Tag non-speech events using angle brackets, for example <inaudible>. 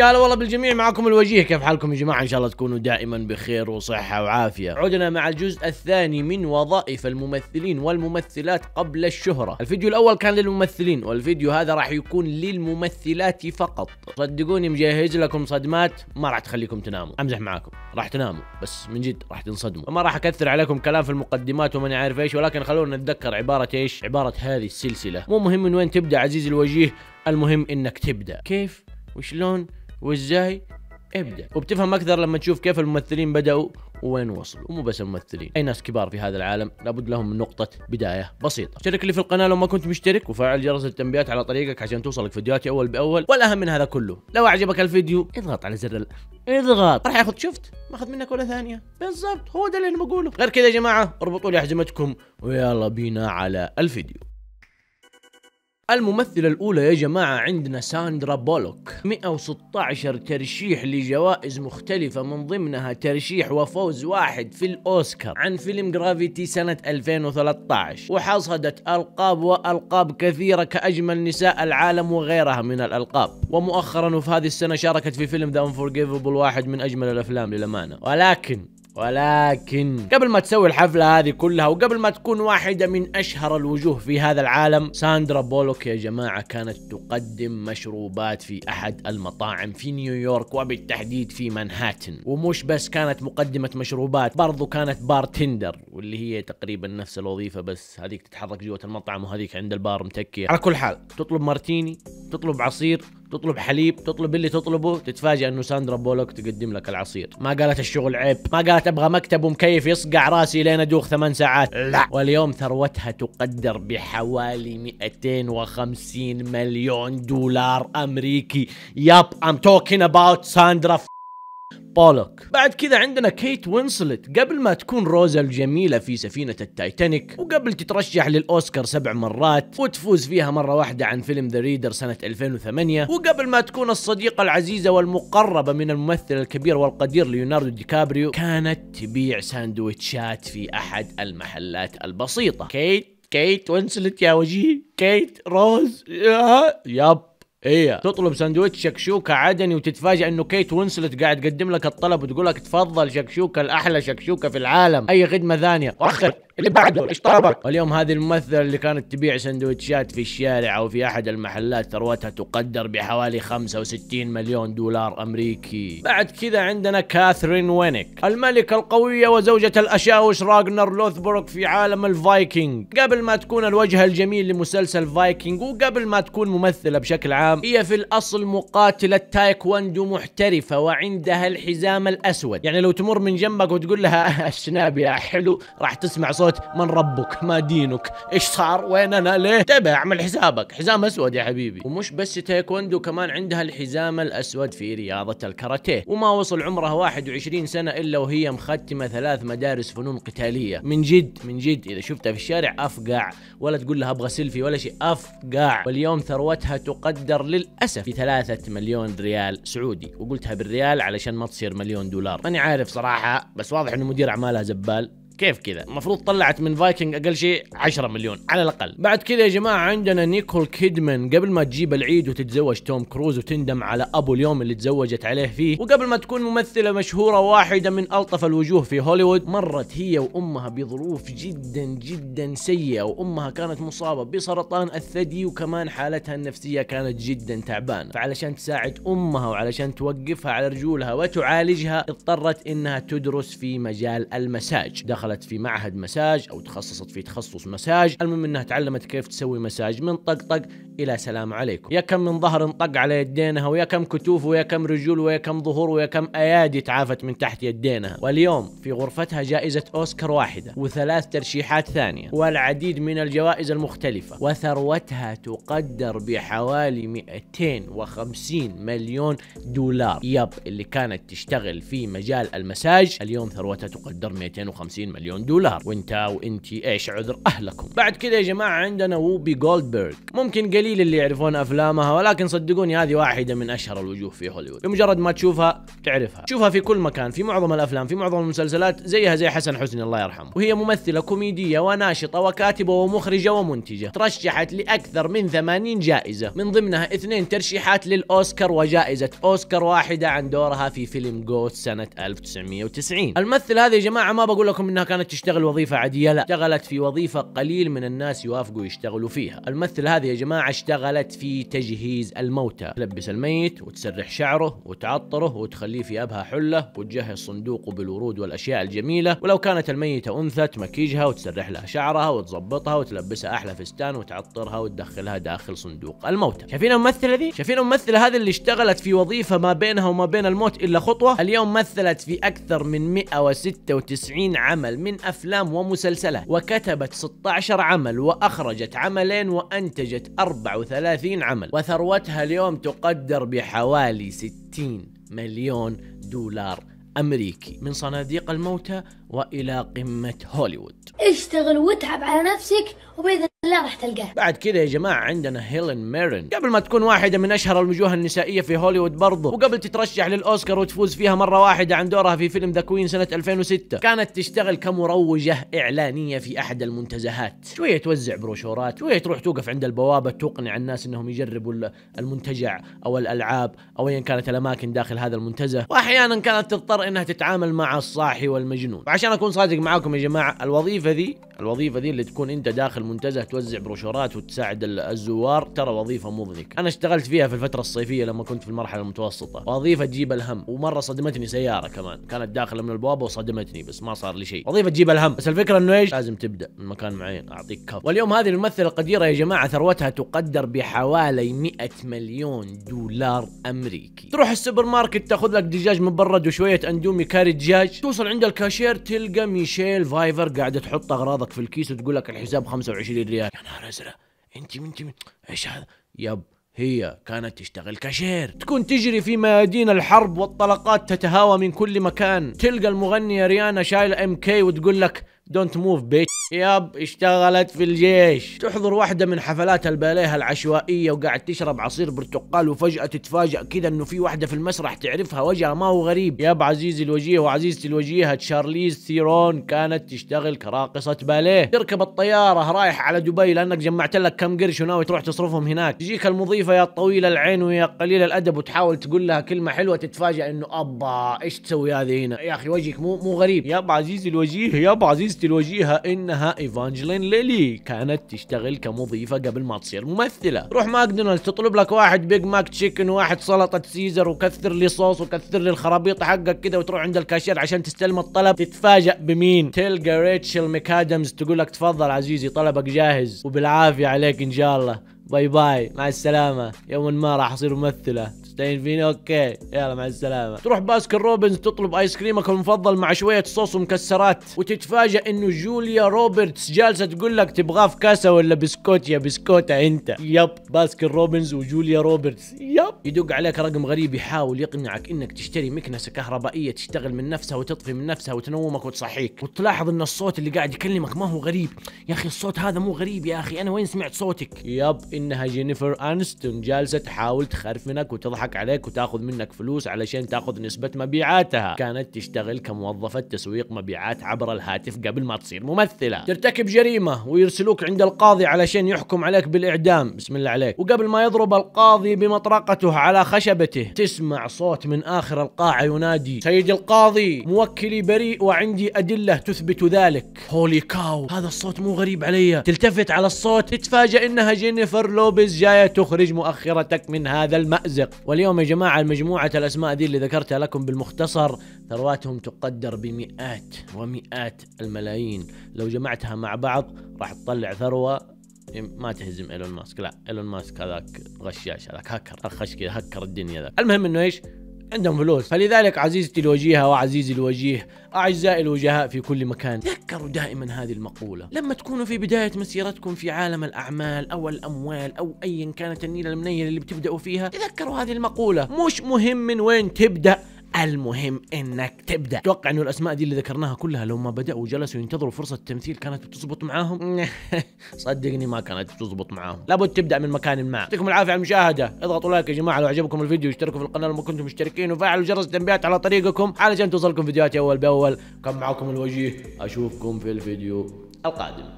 يا هلا والله بالجميع معكم الوجيه كيف حالكم يا جماعه ان شاء الله تكونوا دائما بخير وصحه وعافيه عدنا مع الجزء الثاني من وظائف الممثلين والممثلات قبل الشهره الفيديو الاول كان للممثلين والفيديو هذا راح يكون للممثلات فقط صدقوني مجهز لكم صدمات ما راح تخليكم تناموا امزح معاكم راح تناموا بس من جد راح تنصدموا ما راح اكثر عليكم كلام في المقدمات وما عارف ايش ولكن خلونا نتذكر عباره ايش عباره هذه السلسله مو مهم من وين تبدا عزيزي الوجيه المهم انك تبدا كيف وشلون وازاي ابدا وبتفهم اكثر لما تشوف كيف الممثلين بداوا وين وصلوا ومو بس الممثلين اي ناس كبار في هذا العالم لابد لهم من نقطه بدايه بسيطه شارك لي في القناه لو ما كنت مشترك وفعل جرس التنبيهات على طريقك عشان توصلك فيديوهاتي اول باول والاهم من هذا كله لو اعجبك الفيديو اضغط على زر ال... اضغط راح ياخذ شفت ما اخذ منك ولا ثانيه بالضبط هو ده اللي انا بقوله غير كذا يا جماعه اربطوا لي احزمتكم ويلا بينا على الفيديو الممثلة الأولى يا جماعة عندنا ساندرا بولوك 116 ترشيح لجوائز مختلفة من ضمنها ترشيح وفوز واحد في الأوسكار عن فيلم جرافيتي سنة 2013 وحصدت ألقاب وألقاب كثيرة كأجمل نساء العالم وغيرها من الألقاب ومؤخرا وفي هذه السنة شاركت في فيلم ذا انفورجيفبل واحد من أجمل الأفلام للأمانة ولكن ولكن قبل ما تسوي الحفلة هذه كلها وقبل ما تكون واحدة من أشهر الوجوه في هذا العالم ساندرا بولوك يا جماعة كانت تقدم مشروبات في أحد المطاعم في نيويورك وبالتحديد في منهاتن ومش بس كانت مقدمة مشروبات برضو كانت بارتندر واللي هي تقريبا نفس الوظيفة بس هذيك تتحرك جوة المطعم وهذيك عند البار متكية على كل حال تطلب مارتيني تطلب عصير تطلب حليب تطلب اللي تطلبه تتفاجئ انه ساندرا بولوك تقدم لك العصير ما قالت الشغل عيب ما قالت ابغى مكتب ومكيف يصقع راسي لين ادوخ ثمان ساعات لا واليوم ثروتها تقدر بحوالي 250 مليون دولار امريكي ياب ام توكينج اباوت ساندرا بولوك بعد كذا عندنا كيت وينسلت قبل ما تكون روزا الجميلة في سفينة التايتانيك وقبل تترشح للأوسكار سبع مرات وتفوز فيها مرة واحدة عن فيلم ذا ريدر سنة 2008 وقبل ما تكون الصديقة العزيزة والمقربة من الممثل الكبير والقدير ليوناردو دي كابريو كانت تبيع ساندويتشات في أحد المحلات البسيطة كيت كيت وينسلت يا وجيه كيت روز يا يب اي تطلب سندويتش شكشوكه عدني وتتفاجئ انه كيت وينسلت قاعد تقدم لك الطلب وتقول لك تفضل شكشوكه الاحلى شكشوكه في العالم اي خدمه ثانيه اللي بعده ايش طلبك واليوم هذه الممثله اللي كانت تبيع سندوتشات في الشارع او في احد المحلات ثروتها تقدر بحوالي 65 مليون دولار امريكي بعد كذا عندنا كاثرين وينك الملكه القويه وزوجة الاشاوش راجنر لوثبروك في عالم الفايكنج قبل ما تكون الوجه الجميل لمسلسل فايكنج وقبل ما تكون ممثله بشكل عام هي في الاصل مقاتله تايكوندو محترفه وعندها الحزام الاسود يعني لو تمر من جنبك وتقول لها <laughs> الشناب أه، يا حلو راح تسمع صوت صوت من ربك ما دينك ايش صار وين انا ليه تبع اعمل حسابك حزام اسود يا حبيبي ومش بس تايكوندو كمان عندها الحزام الاسود في رياضه الكاراتيه وما وصل عمرها 21 سنه الا وهي مختمه ثلاث مدارس فنون قتاليه من جد من جد اذا شفتها في الشارع افقع ولا تقول لها ابغى سيلفي ولا شيء افقع واليوم ثروتها تقدر للاسف في 3 مليون ريال سعودي وقلتها بالريال علشان ما تصير مليون دولار ماني عارف صراحه بس واضح انه مدير اعمالها زبال كيف كذا المفروض طلعت من فايكنج اقل شيء 10 مليون على الاقل بعد كذا يا جماعه عندنا نيكول كيدمان قبل ما تجيب العيد وتتزوج توم كروز وتندم على ابو اليوم اللي تزوجت عليه فيه وقبل ما تكون ممثله مشهوره واحده من الطف الوجوه في هوليوود مرت هي وامها بظروف جدا جدا سيئه وامها كانت مصابه بسرطان الثدي وكمان حالتها النفسيه كانت جدا تعبانه فعلشان تساعد امها وعلشان توقفها على رجولها وتعالجها اضطرت انها تدرس في مجال المساج دخل دخلت في معهد مساج او تخصصت في تخصص مساج المهم انها تعلمت كيف تسوي مساج من طقطق الى سلام عليكم يا كم من ظهر انطق على يدينها ويا كم كتوف ويا كم رجول ويا كم ظهور ويا كم ايادي تعافت من تحت يدينها واليوم في غرفتها جائزه اوسكار واحده وثلاث ترشيحات ثانيه والعديد من الجوائز المختلفه وثروتها تقدر بحوالي 250 مليون دولار يب اللي كانت تشتغل في مجال المساج اليوم ثروتها تقدر 250 مليون دولار وانت وانتي ايش عذر اهلكم بعد كذا يا جماعه عندنا ووبي جولدبرغ ممكن قليل قليل اللي يعرفون افلامها ولكن صدقوني هذه واحده من اشهر الوجوه في هوليوود بمجرد ما تشوفها تعرفها تشوفها في كل مكان في معظم الافلام في معظم المسلسلات زيها زي حسن حسني الله يرحمه وهي ممثله كوميديه وناشطه وكاتبه ومخرجه ومنتجه ترشحت لاكثر من 80 جائزه من ضمنها اثنين ترشيحات للاوسكار وجائزه اوسكار واحده عن دورها في فيلم جوت سنه 1990 الممثل هذه يا جماعه ما بقول لكم انها كانت تشتغل وظيفه عاديه لا اشتغلت في وظيفه قليل من الناس يوافقوا يشتغلوا فيها الممثل هذه يا جماعه اشتغلت في تجهيز الموتى تلبس الميت وتسرح شعره وتعطره وتخليه في أبها حلة وتجهز صندوقه بالورود والأشياء الجميلة ولو كانت الميتة أنثى تمكيجها وتسرح لها شعرها وتظبطها وتلبسها أحلى فستان وتعطرها وتدخلها داخل صندوق الموتى شايفين الممثلة ذي؟ شايفين الممثلة هذه اللي اشتغلت في وظيفة ما بينها وما بين الموت إلا خطوة اليوم مثلت في أكثر من 196 عمل من أفلام ومسلسلات وكتبت 16 عمل وأخرجت عملين وأنتجت أربع 34 عمل وثروتها اليوم تقدر بحوالي 60 مليون دولار أمريكي من صناديق الموتى وإلى قمة هوليوود اشتغل واتعب على نفسك وبإذن لا راح تلقاه بعد كذا يا جماعة عندنا هيلين ميرن قبل ما تكون واحدة من أشهر الوجوه النسائية في هوليوود برضه وقبل تترشح للأوسكار وتفوز فيها مرة واحدة عن دورها في فيلم ذا كوين سنة 2006 كانت تشتغل كمروجة إعلانية في أحد المنتزهات شوية توزع بروشورات شوية تروح توقف عند البوابة تقنع الناس أنهم يجربوا المنتجع أو الألعاب أو أيا كانت الأماكن داخل هذا المنتزه وأحيانا كانت تضطر أنها تتعامل مع الصاحي والمجنون وعشان أكون صادق معاكم يا جماعة الوظيفة ذي الوظيفة ذي اللي تكون أنت داخل منتزه توزع بروشورات وتساعد الزوار ترى وظيفه مضحكه انا اشتغلت فيها في الفتره الصيفيه لما كنت في المرحله المتوسطه وظيفه تجيب الهم ومره صدمتني سياره كمان كانت داخله من البوابه وصدمتني بس ما صار لي شيء وظيفه تجيب الهم بس الفكره انه ايش لازم تبدا من مكان معين اعطيك كف واليوم هذه الممثله القديره يا جماعه ثروتها تقدر بحوالي 100 مليون دولار امريكي تروح السوبر ماركت تاخذ لك دجاج مبرد وشويه اندومي كاري دجاج توصل عند الكاشير تلقى ميشيل فايفر قاعده تحط اغراضك في الكيس وتقول لك الحساب 25 ريال قال يا نهار ازرق انت انت ايش هذا يب هي كانت تشتغل كاشير تكون تجري في ميادين الحرب والطلقات تتهاوى من كل مكان تلقى المغنية ريانا شايلة ام كي وتقول لك دونت موف بيتش ياب اشتغلت في الجيش تحضر واحدة من حفلات الباليه العشوائية وقاعد تشرب عصير برتقال وفجأة تتفاجأ كذا انه في واحدة في المسرح تعرفها وجهها ما هو غريب ياب عزيزي الوجيه وعزيزتي الوجيهة تشارليز ثيرون كانت تشتغل كراقصة باليه تركب الطيارة رايح على دبي لانك جمعت لك كم قرش وناوي تروح تصرفهم هناك تجيك المضيفة يا طويل العين ويا قليل الادب وتحاول تقول لها كلمة حلوة تتفاجأ انه ابا ايش تسوي هذه هنا يا اخي وجهك مو مو غريب ياب عزيزي الوجيه ياب عزيزتي تشتي الوجيهة انها ايفانجلين ليلي كانت تشتغل كمضيفة قبل ما تصير ممثلة روح ماكدونالدز تطلب لك واحد بيج ماك تشيكن واحد سلطة سيزر وكثر لي صوص وكثر لي الخرابيط حقك كذا وتروح عند الكاشير عشان تستلم الطلب تتفاجأ بمين تلقى ريتشل ميكادمز تقول لك تفضل عزيزي طلبك جاهز وبالعافية عليك ان شاء الله باي باي مع السلامة يوما ما راح اصير ممثلة مستنيين فيني اوكي يلا مع السلامه تروح باسكن روبنز تطلب ايس كريمك المفضل مع شويه صوص ومكسرات وتتفاجئ انه جوليا روبرتس جالسه تقول لك تبغاه في كاسه ولا بسكوت يا بسكوته انت يب باسكن روبنز وجوليا روبرتس يب يدق عليك رقم غريب يحاول يقنعك انك تشتري مكنسه كهربائيه تشتغل من نفسها وتطفي من نفسها وتنومك وتصحيك وتلاحظ ان الصوت اللي قاعد يكلمك ما هو غريب يا اخي الصوت هذا مو غريب يا اخي انا وين سمعت صوتك يب انها جينيفر انستون جالسه تحاول تخرفنك وتضحك تضحك عليك وتاخذ منك فلوس علشان تاخذ نسبة مبيعاتها كانت تشتغل كموظفة تسويق مبيعات عبر الهاتف قبل ما تصير ممثلة ترتكب جريمة ويرسلوك عند القاضي علشان يحكم عليك بالإعدام بسم الله عليك وقبل ما يضرب القاضي بمطرقته على خشبته تسمع صوت من آخر القاعة ينادي سيد القاضي موكلي بريء وعندي أدلة تثبت ذلك هولي كاو هذا الصوت مو غريب علي تلتفت على الصوت تتفاجأ إنها جينيفر لوبيز جاية تخرج مؤخرتك من هذا المأزق واليوم يا جماعة المجموعة الأسماء ذي اللي ذكرتها لكم بالمختصر ثرواتهم تقدر بمئات ومئات الملايين لو جمعتها مع بعض راح تطلع ثروة إيه، ما تهزم ايلون ماسك لا ايلون ماسك هذاك غشاش هذاك هكر ارخش كذا هكر الدنيا ذاك المهم انه ايش عندهم فلوس فلذلك عزيزتي الوجيهة وعزيزي الوجيه أعزائي الوجهاء في كل مكان تذكروا دائما هذه المقولة لما تكونوا في بداية مسيرتكم في عالم الأعمال أو الأموال أو أيا كانت النيلة المنيلة اللي بتبدأوا فيها تذكروا هذه المقولة مش مهم من وين تبدأ المهم انك تبدا اتوقع انه الاسماء دي اللي ذكرناها كلها لو ما بداوا وجلسوا ينتظروا فرصه التمثيل كانت بتزبط معاهم <laughs> صدقني ما كانت بتزبط معاهم لابد تبدا من مكان ما يعطيكم العافيه على المشاهده اضغطوا لايك يا جماعه لو عجبكم الفيديو اشتركوا في القناه لو ما كنتم مشتركين وفعلوا جرس التنبيهات على طريقكم علشان توصلكم فيديوهاتي اول باول كان معكم الوجيه اشوفكم في الفيديو القادم